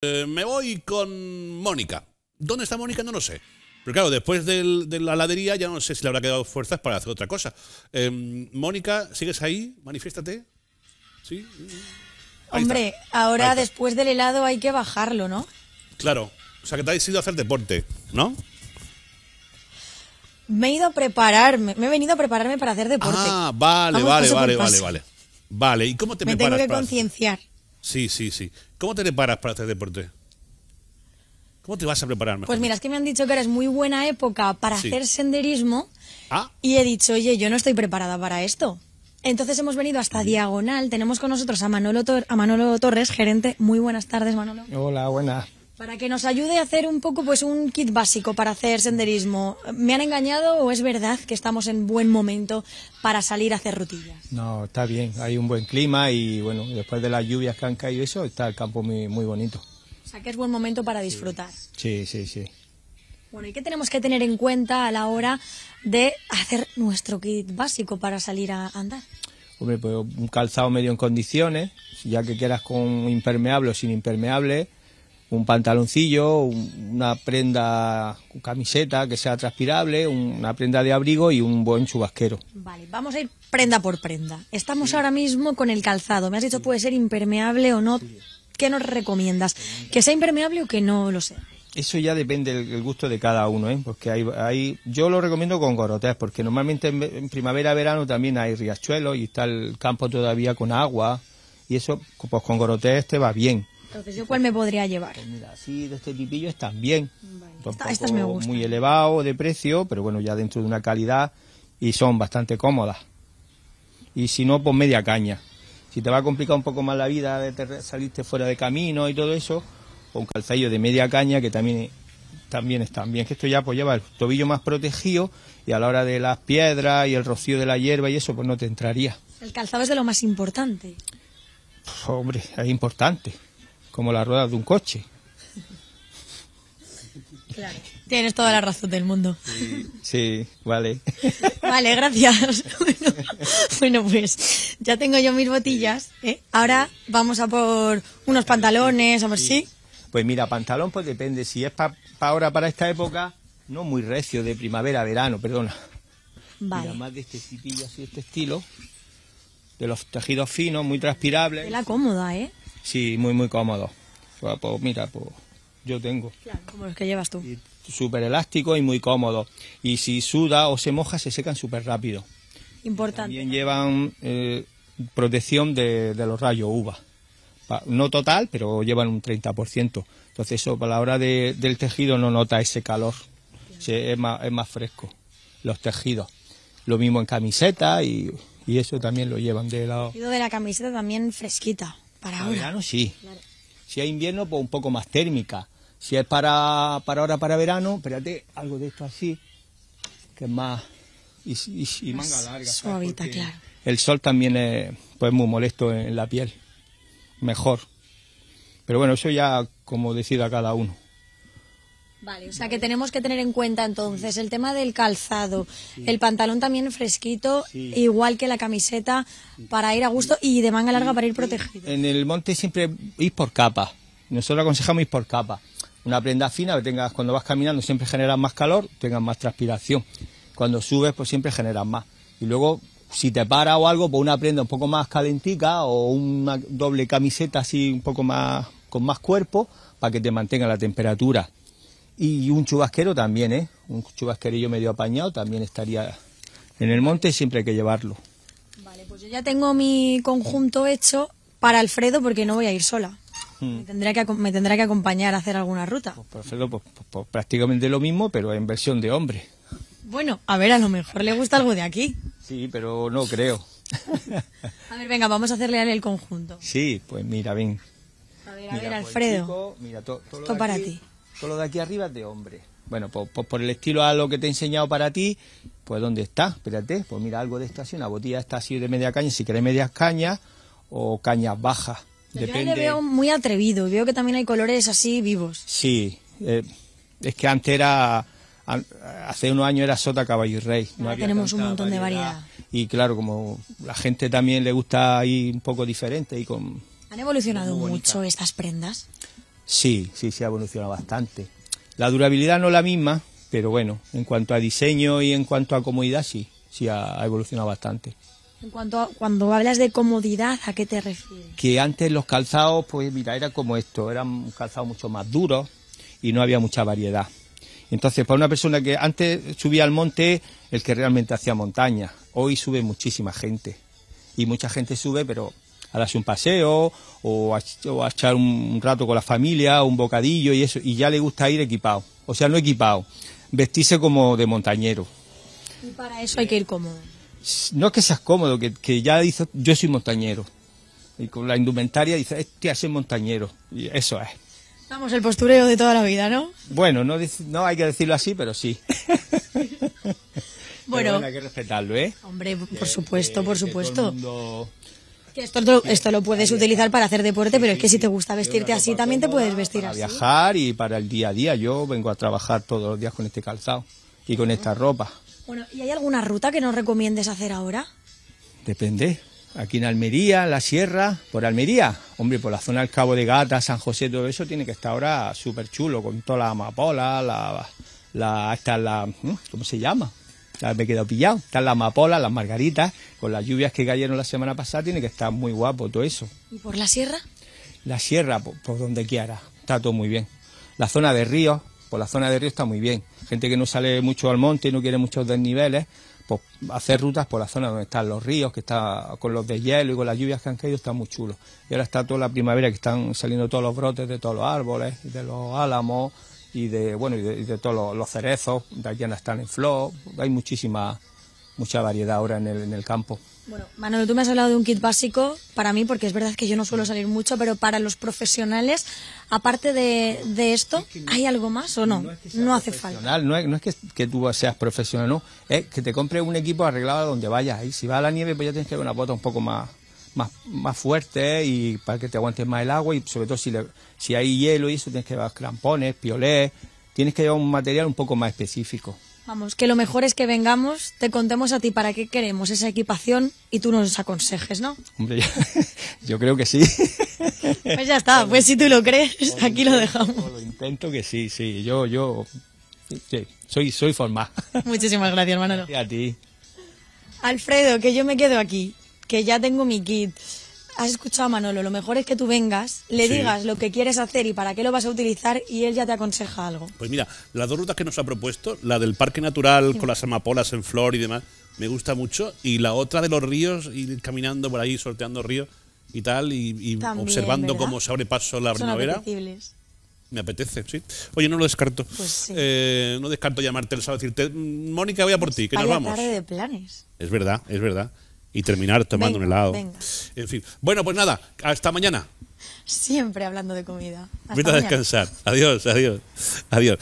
Eh, me voy con Mónica. ¿Dónde está Mónica? No lo sé. Pero claro, después de la heladería ya no sé si le habrá quedado fuerzas para hacer otra cosa. Em, Mónica, ¿sigues ahí? Manifiéstate. ¿Sí? Hombre, ahora después del helado hay que bajarlo, ¿no? Claro. O sea, que te has ido a hacer deporte, ¿no? Me he ido a prepararme. Me he venido a prepararme para hacer deporte. Ah, vale, vale, vale, vale, vale. Vale, ¿y cómo te preparas? Me tengo que concienciar. Sí, sí, sí. ¿Cómo te preparas para hacer este deporte? ¿Cómo te vas a preparar? Mejor? Pues mira, es que me han dicho que eres muy buena época para hacer senderismo. Ah. Y he dicho, oye, yo no estoy preparada para esto. Entonces hemos venido hasta Diagonal. Tenemos con nosotros a Manolo, a Manolo Torres, gerente. Muy buenas tardes, Manolo. Hola, buenas. Para que nos ayude a hacer un poco pues un kit básico para hacer senderismo. ¿Me han engañado o es verdad que estamos en buen momento para salir a hacer rutillas? No, está bien, hay un buen clima y bueno, después de las lluvias que han caído eso, está el campo muy, muy bonito. O sea que es buen momento para disfrutar. Sí, sí, sí. Bueno, ¿y qué tenemos que tener en cuenta a la hora de hacer nuestro kit básico para salir a andar? Hombre, pues un calzado medio en condiciones, ya que quieras con impermeable o sin impermeable un pantaloncillo, una prenda, camiseta que sea transpirable, una prenda de abrigo y un buen chubasquero. Vale, vamos a ir prenda por prenda. Estamos ahora mismo con el calzado. Me has dicho puede ser impermeable o no. ¿Qué nos recomiendas? ¿Que sea impermeable o que no lo sea? Eso ya depende del gusto de cada uno, ¿eh? porque hay, yo lo recomiendo con goroteas, porque normalmente en, en primavera, verano también hay riachuelos y está el campo todavía con agua, y eso pues con goroteas te va bien entonces, cuál me podría llevar? Pues mira, de este tipillo están bien. Muy elevado de precio, pero bueno, ya dentro de una calidad y son bastante cómodas. Y si no, pues media caña. Si te va a complicar un poco más la vida de salirte fuera de camino y todo eso, pues un calzado de media caña que también también están bien, que esto ya pues lleva el tobillo más protegido y a la hora de las piedras y el rocío de la hierba y eso pues no te entraría. El calzado es de lo más importante. Pues, hombre, es importante como las ruedas de un coche. Claro. Tienes toda la razón del mundo. Sí, vale. Vale, gracias. Bueno, pues ya tengo yo mis botillas. ¿eh? Ahora vamos a por unos pantalones, a ver si. Sí. Pues mira, pantalón, pues depende. Si es para ahora, para esta época, no muy recio, de primavera, verano, perdona. Vale. Mira, más de este este estilo. De los tejidos finos, muy transpirables. la cómoda, ¿eh? Sí, muy, muy cómodo. Pues mira, pues yo tengo. Claro, como los que llevas tú. Súper elástico y muy cómodo. Y si suda o se moja, se secan súper rápido. Importante. También llevan eh, protección de, los rayos UVA. No total, pero llevan un 30%. Entonces eso, para la hora del tejido no nota ese calor. es, más, fresco los tejidos. Lo mismo en camiseta y, eso también lo llevan de lado. El de la camiseta también fresquita. Para, verano sí. Si es invierno, pues un poco más térmica. Si es para, para ahora, para verano, espérate, algo de esto así, que es más... Y, Suavita, claro. El sol también es pues, muy molesto en la piel. Mejor. Pero bueno, eso ya como decida cada uno. Vale, o sea que tenemos que tener en cuenta entonces el tema del calzado, el pantalón también fresquito, igual que la camiseta para ir a gusto y de manga larga para ir protegido. En el monte siempre ir por capas, Nosotros aconsejamos ir por capas, Una prenda fina que tengas cuando vas caminando siempre generas más calor, tengas más transpiración. Cuando subes pues siempre generas más. Y luego si te para o algo, pues una prenda un poco más calentica o una doble camiseta así un poco más con más cuerpo para que te mantenga la temperatura y un chubasquero también, ¿eh? Un chubasquerillo medio apañado también estaría en el monte, siempre hay que llevarlo. Vale, pues yo ya tengo mi conjunto hecho para Alfredo porque no voy a ir sola. Hmm. Me, tendrá que, me tendrá que acompañar a hacer alguna ruta. Pues, por pues, Alfredo, pues, pues, pues, prácticamente lo mismo, pero en versión de hombre. Bueno, a ver, a lo mejor le gusta algo de aquí. Sí, pero no creo. a ver, venga, vamos a hacerle el conjunto. Sí, pues mira, ven. A ver, a ver, Alfredo. mira, Esto para ti. Solo lo de aquí arriba es de hombre. Bueno, pues, por el estilo a lo que te he enseñado para ti, pues ¿dónde está? Espérate, pues mira, algo de estación. así, una botella está así de media caña, si quieres medias cañas o cañas bajas. Depende. Yo le veo muy atrevido, veo que también hay colores así vivos. Sí, eh, es que antes era, hace unos años era sota, caballo y rey. tenemos un montón de variedad. Y claro, como la gente también le gusta ir un poco diferente y con... ¿Han evolucionado mucho estas prendas? Sí, sí, se ha evolucionado bastante. La durabilidad no es la misma, pero bueno, en cuanto a diseño y en cuanto a comodidad, sí, sí ha, evolucionado bastante. En cuanto a, cuando hablas de comodidad, ¿a qué te refieres? Que antes los calzados, pues mira, era como esto, eran calzados mucho más duros y no había mucha variedad. Entonces, para una persona que antes subía al monte, el que realmente hacía montaña, hoy sube muchísima gente. Y mucha gente sube, pero a darse un paseo o a, echar un, rato con la familia, un bocadillo y eso, y ya le gusta ir equipado, o sea, no equipado, vestirse como de montañero. Y para eso hay que ir cómodo. No es que seas cómodo, que, ya dices, yo soy montañero. Y con la indumentaria dices, este soy montañero. Y eso es. Vamos, el postureo de toda la vida, ¿no? Bueno, no, no hay que decirlo así, pero sí. bueno, hay que respetarlo, ¿eh? Hombre, por supuesto, por supuesto esto, lo, esto lo puedes utilizar para hacer deporte, pero es que si te gusta vestirte así, también te puedes vestir así. Para viajar y para el día a día. Yo vengo a trabajar todos los días con este calzado y con esta ropa. Bueno, ¿y hay alguna ruta que nos recomiendes hacer ahora? Depende. Aquí en Almería, en la sierra, por Almería, hombre, por la zona del Cabo de Gata, San José, todo eso tiene que estar ahora súper chulo, con toda la amapola, la, la, ¿eh? ¿cómo se llama? me he quedado pillado. Están las amapolas, las margaritas, con las lluvias que cayeron la semana pasada, tiene que estar muy guapo todo eso. ¿Y por la sierra? La sierra, por, donde quiera, está todo muy bien. La zona de ríos, por la zona de ríos está muy bien. Gente que no sale mucho al monte y no quiere muchos desniveles, pues hacer rutas por la zona donde están los ríos, que está con los de hielo y con las lluvias que han caído, está muy chulo. Y ahora está toda la primavera que están saliendo todos los brotes de todos los árboles, de los álamos, y de, bueno, y de, todos los, cerezos, de allá están en flor, hay muchísima, mucha variedad ahora en el, en el campo. Bueno, Manuel, tú me has hablado de un kit básico para mí, porque es verdad que yo no suelo mm. salir mucho, pero para los profesionales, aparte de, esto, ¿hay algo más o no? No, hace falta. No es, que, tú seas profesional, no. Es que te compres un equipo arreglado donde vayas. Y si va a la nieve, pues ya tienes que ver una bota un poco más, más, fuerte y para que te aguantes más el agua y sobre todo si, le, si hay hielo y eso tienes que llevar crampones, piolés, tienes que llevar un material un poco más específico. Vamos, que lo mejor es que vengamos, te contemos a ti para qué queremos esa equipación y tú nos aconsejes, ¿no? Hombre, yo, creo que sí. Pues ya está, pues si tú lo crees, aquí lo dejamos. intento que sí, sí, yo, yo, soy, soy formal. Muchísimas gracias, Manolo. Y a ti. Alfredo, que yo me quedo aquí que ya tengo mi kit. Has escuchado, a Manolo, lo mejor es que tú vengas, le digas lo que quieres hacer y para qué lo vas a utilizar y él ya te aconseja algo. Pues mira, las dos rutas que nos ha propuesto, la del parque natural con las amapolas en flor y demás, me gusta mucho, y la otra de los ríos, ir caminando por ahí, sorteando ríos y tal, y, observando cómo se abre paso la primavera. Me apetece, sí. Oye, no lo descarto. Pues eh, no descarto llamarte el sábado decirte, mm, Mónica, voy a por ti, que nos vamos. de planes. Es verdad, es verdad y terminar tomando un helado. En fin. Bueno, pues nada, hasta mañana. Siempre hablando de comida. Hasta a descansar. Adiós, adiós, adiós.